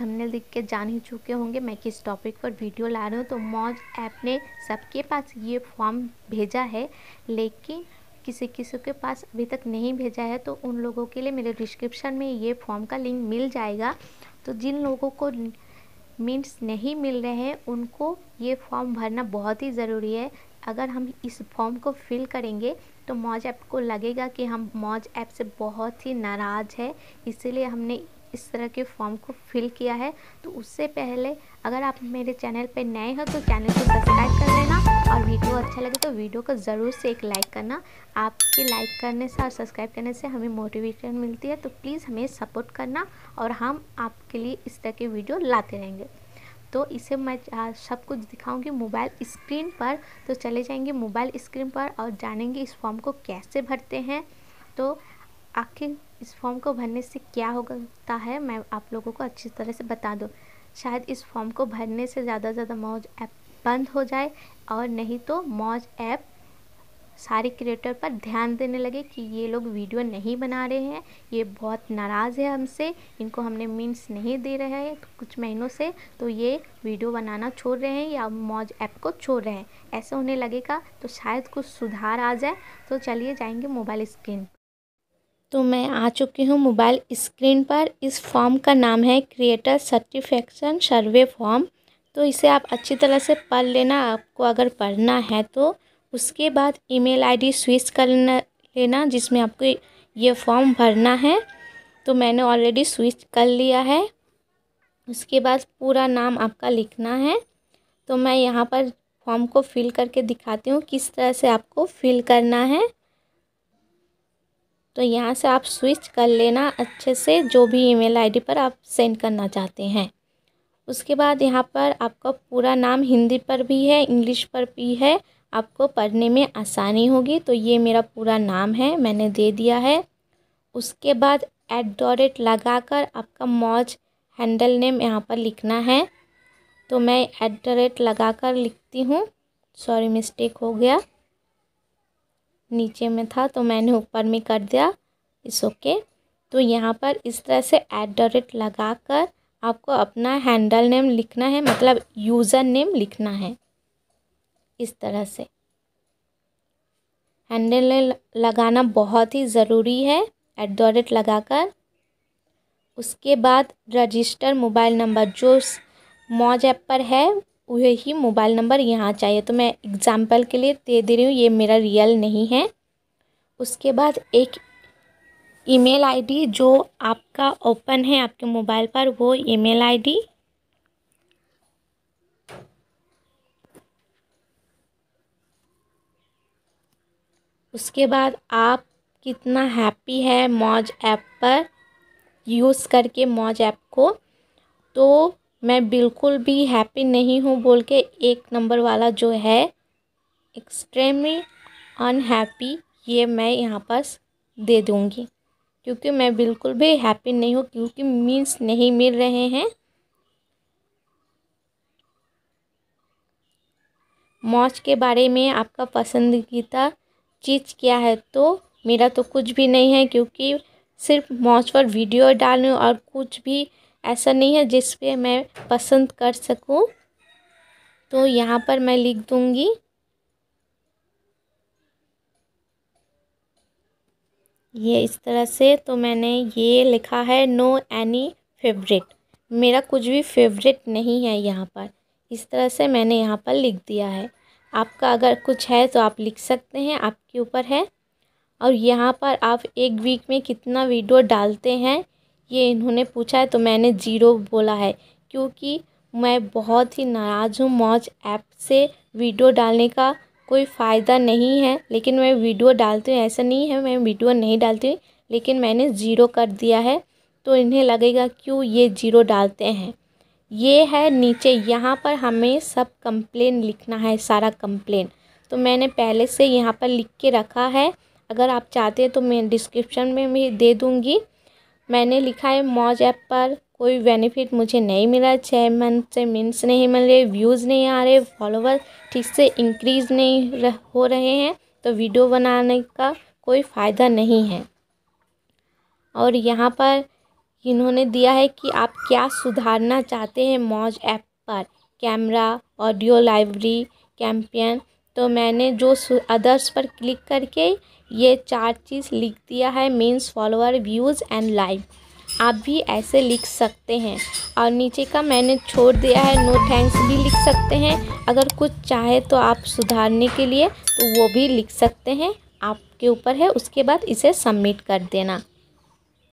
thumbnail देख के जान ही चुके होंगे मैं किस टॉपिक पर वीडियो ला रही हूँ तो मौज ऐप ने सबके पास ये फॉर्म भेजा है लेकिन किसी किसी के पास अभी तक नहीं भेजा है तो उन लोगों के लिए मेरे डिस्क्रिप्शन में ये फॉर्म का लिंक मिल जाएगा तो जिन लोगों को मीन्स नहीं मिल रहे हैं उनको ये फॉर्म भरना बहुत ही ज़रूरी है अगर हम इस फॉर्म को फिल करेंगे तो मौज ऐप को लगेगा कि हम मौज ऐप से बहुत ही नाराज़ है इसीलिए हमने इस तरह के फॉर्म को फिल किया है तो उससे पहले अगर आप मेरे चैनल पर नए हो तो चैनल को सब्सक्राइब कर लेना और वीडियो अच्छा लगे तो वीडियो को ज़रूर से एक लाइक करना आपके लाइक करने से और सब्सक्राइब करने से हमें मोटिवेशन मिलती है तो प्लीज़ हमें सपोर्ट करना और हम आपके लिए इस तरह के वीडियो लाते रहेंगे तो इसे मैं सब कुछ दिखाऊंगी मोबाइल स्क्रीन पर तो चले जाएंगे मोबाइल स्क्रीन पर और जानेंगे इस फॉर्म को कैसे भरते हैं तो आखिर इस फॉर्म को भरने से क्या होता है मैं आप लोगों को अच्छी तरह से बता दूँ शायद इस फॉर्म को भरने से ज़्यादा से ज़्यादा मौज ऐप बंद हो जाए और नहीं तो मौज ऐप सारे क्रिएटर पर ध्यान देने लगे कि ये लोग वीडियो नहीं बना रहे हैं ये बहुत नाराज़ है हमसे इनको हमने मीन्स नहीं दे रहे हैं कुछ महीनों से तो ये वीडियो बनाना छोड़ रहे हैं या मौज ऐप को छोड़ रहे हैं ऐसे होने लगेगा तो शायद कुछ सुधार आ जाए तो चलिए जाएंगे मोबाइल स्क्रीन तो मैं आ चुकी हूँ मोबाइल स्क्रीन पर इस फॉर्म का नाम है क्रिएटर सर्टिफिकेशन सर्वे फॉर्म तो इसे आप अच्छी तरह से पढ़ लेना आपको अगर पढ़ना है तो उसके बाद ईमेल आईडी स्विच कर लेना जिसमें आपको ये फॉर्म भरना है तो मैंने ऑलरेडी स्विच कर लिया है उसके बाद पूरा नाम आपका लिखना है तो मैं यहाँ पर फॉर्म को फिल करके दिखाती हूँ किस तरह से आपको फिल करना है तो यहाँ से आप स्विच कर लेना अच्छे से जो भी ईमेल आईडी पर आप सेंड करना चाहते हैं उसके बाद यहाँ पर आपका पूरा नाम हिंदी पर भी है इंग्लिश पर भी है आपको पढ़ने में आसानी होगी तो ये मेरा पूरा नाम है मैंने दे दिया है उसके बाद एट द रेट लगा कर आपका मौज हैंडल नेम यहाँ पर लिखना है तो मैं एट द रेट लगा कर लिखती हूँ सॉरी मिस्टेक हो गया नीचे में था तो मैंने ऊपर में कर दिया इस ओके तो यहाँ पर इस तरह से एट द रेट लगा कर आपको अपना हैंडल नेम लिखना है मतलब यूज़र नेम लिखना है इस तरह से हैंडल नेम लगाना बहुत ही ज़रूरी है एट द रेट लगा कर उसके बाद रजिस्टर मोबाइल नंबर जो मौज ऐप पर है वही मोबाइल नंबर यहाँ चाहिए तो मैं एग्ज़ाम्पल के लिए दे दे रही हूँ ये मेरा रियल नहीं है उसके बाद एक ईमेल आईडी जो आपका ओपन है आपके मोबाइल पर वो ईमेल आईडी उसके बाद आप कितना हैप्पी है मौज ऐप पर यूज़ करके मौज ऐप को तो मैं बिल्कुल भी हैप्पी नहीं हूँ बोल के एक नंबर वाला जो है एक्सट्रीमली अनहैप्पी ये मैं यहाँ पास दे दूँगी क्योंकि मैं बिल्कुल भी हैप्पी नहीं हूँ क्योंकि मीन्स नहीं मिल रहे हैं मौज के बारे में आपका पसंदीदा चीज़ क्या है तो मेरा तो कुछ भी नहीं है क्योंकि सिर्फ मौज पर वीडियो डालने और कुछ भी ऐसा नहीं है जिस पे मैं पसंद कर सकूं तो यहाँ पर मैं लिख दूँगी ये इस तरह से तो मैंने ये लिखा है नो एनी फेवरेट मेरा कुछ भी फेवरेट नहीं है यहाँ पर इस तरह से मैंने यहाँ पर लिख दिया है आपका अगर कुछ है तो आप लिख सकते हैं आपके ऊपर है और यहाँ पर आप एक वीक में कितना वीडियो डालते हैं ये इन्होंने पूछा है तो मैंने जीरो बोला है क्योंकि मैं बहुत ही नाराज़ हूँ मौज ऐप से वीडियो डालने का कोई फ़ायदा नहीं है लेकिन मैं वीडियो डालती हूँ ऐसा नहीं है मैं वीडियो नहीं डालती हूँ लेकिन मैंने ज़ीरो कर दिया है तो इन्हें लगेगा क्यों ये ज़ीरो डालते हैं ये है नीचे यहाँ पर हमें सब कंप्लेन लिखना है सारा कंप्लेन तो मैंने पहले से यहाँ पर लिख के रखा है अगर आप चाहते हैं तो मैं डिस्क्रिप्शन में भी दे दूँगी मैंने लिखा है मौज ऐप पर कोई बेनिफिट मुझे नहीं मिला छः मंथ से मिनस नहीं मिल रहे व्यूज़ नहीं आ रहे फॉलोवर ठीक से इंक्रीज़ नहीं रह, हो रहे हैं तो वीडियो बनाने का कोई फ़ायदा नहीं है और यहाँ पर इन्होंने दिया है कि आप क्या सुधारना चाहते हैं मौज ऐप पर कैमरा ऑडियो लाइब्रेरी कैंपियन तो मैंने जो अदर्स पर क्लिक करके ये चार चीज़ लिख दिया है means follower views and like आप भी ऐसे लिख सकते हैं और नीचे का मैंने छोड़ दिया है नो थैंक्स भी लिख सकते हैं अगर कुछ चाहे तो आप सुधारने के लिए तो वो भी लिख सकते हैं आपके ऊपर है उसके बाद इसे सबमिट कर देना